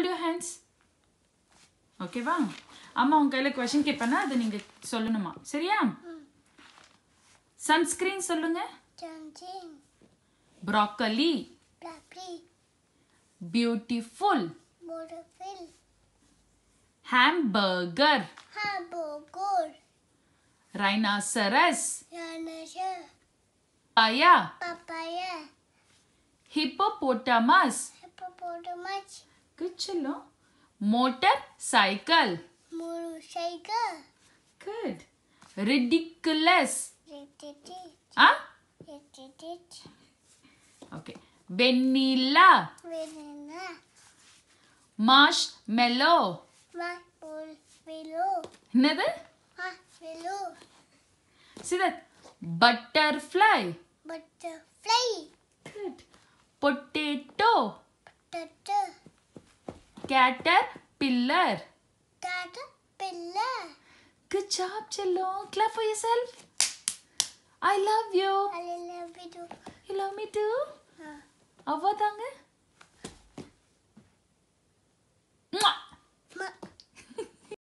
Hold your hands. okay va amma un question adu அம்மா sollanuma seriya sunscreen sollunga sunscreen broccoli broccoli beautiful beautiful hamburger hamburger rhinoceros rhinoceros rhinoceros papaya Hippopotamus. Hippopotamus. Good, चलो motorcycle Motorcycle. Good. ridiculous Ridiculous. ah okay vanilla vanilla marshmallow marshmallow Another? marshmallow See that? butterfly butterfly good potato potato Caterpillar. Caterpillar. Good job, Chilo. Clap for yourself. I love you. I love you too. You love me too?